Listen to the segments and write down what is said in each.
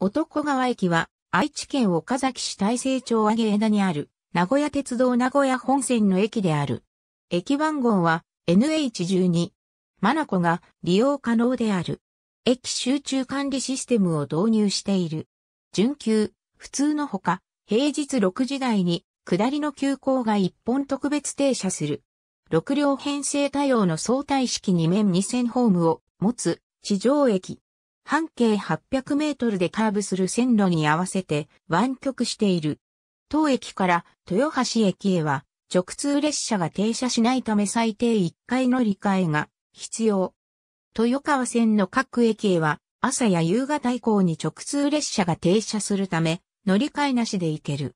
男川駅は、愛知県岡崎市大成町上枝にある、名古屋鉄道名古屋本線の駅である。駅番号は NH12。マナコが利用可能である。駅集中管理システムを導入している。準急、普通のほか、平日6時台に、下りの急行が1本特別停車する。6両編成対応の相対式2面2線ホームを持つ地上駅。半径800メートルでカーブする線路に合わせて湾曲している。当駅から豊橋駅へは直通列車が停車しないため最低1回乗り換えが必要。豊川線の各駅へは朝や夕方以降に直通列車が停車するため乗り換えなしで行ける。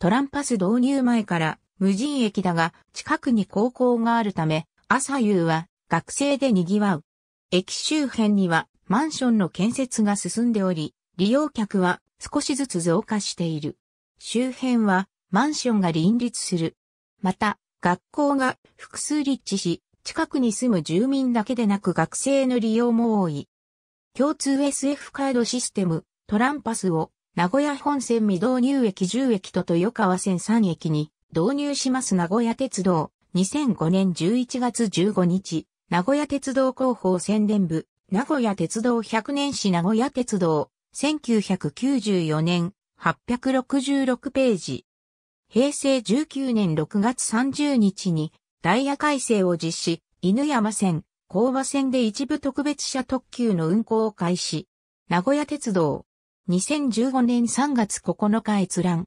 トランパス導入前から無人駅だが近くに高校があるため朝夕は学生で賑わう。駅周辺にはマンションの建設が進んでおり、利用客は少しずつ増加している。周辺はマンションが林立する。また、学校が複数立地し、近くに住む住民だけでなく学生の利用も多い。共通 SF カードシステム、トランパスを名古屋本線未導入駅10駅と豊川線3駅に導入します名古屋鉄道2005年11月15日、名古屋鉄道広報宣伝部名古屋鉄道100年史名古屋鉄道、1994年、866ページ。平成19年6月30日に、ダイヤ改正を実施、犬山線、工場線で一部特別車特急の運行を開始。名古屋鉄道、2015年3月9日閲覧。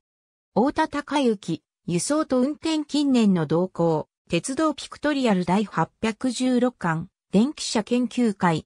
大田隆之、輸送と運転近年の動向、鉄道ピクトリアル第816巻、電気車研究会、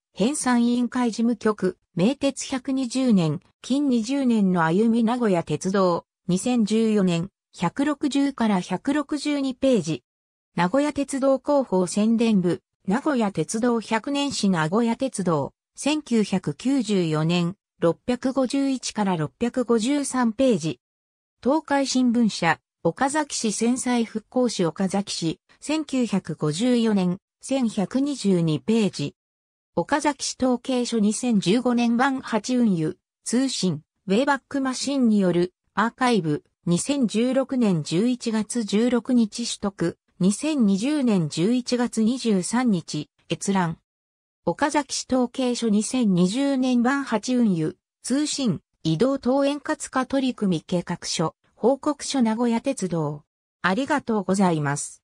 編纂委員会事務局、名鉄120年、近20年の歩み名古屋鉄道、2014年、160から162ページ。名古屋鉄道広報宣伝部、名古屋鉄道100年史名古屋鉄道、1994年、651から653ページ。東海新聞社、岡崎市戦災復興市岡崎市、1954年、1122ページ。岡崎市統計書2015年版8運輸、通信、ウェイバックマシンによるアーカイブ、2016年11月16日取得、2020年11月23日、閲覧。岡崎市統計書2020年版8運輸、通信、移動等円滑化取り組み計画書、報告書名古屋鉄道。ありがとうございます。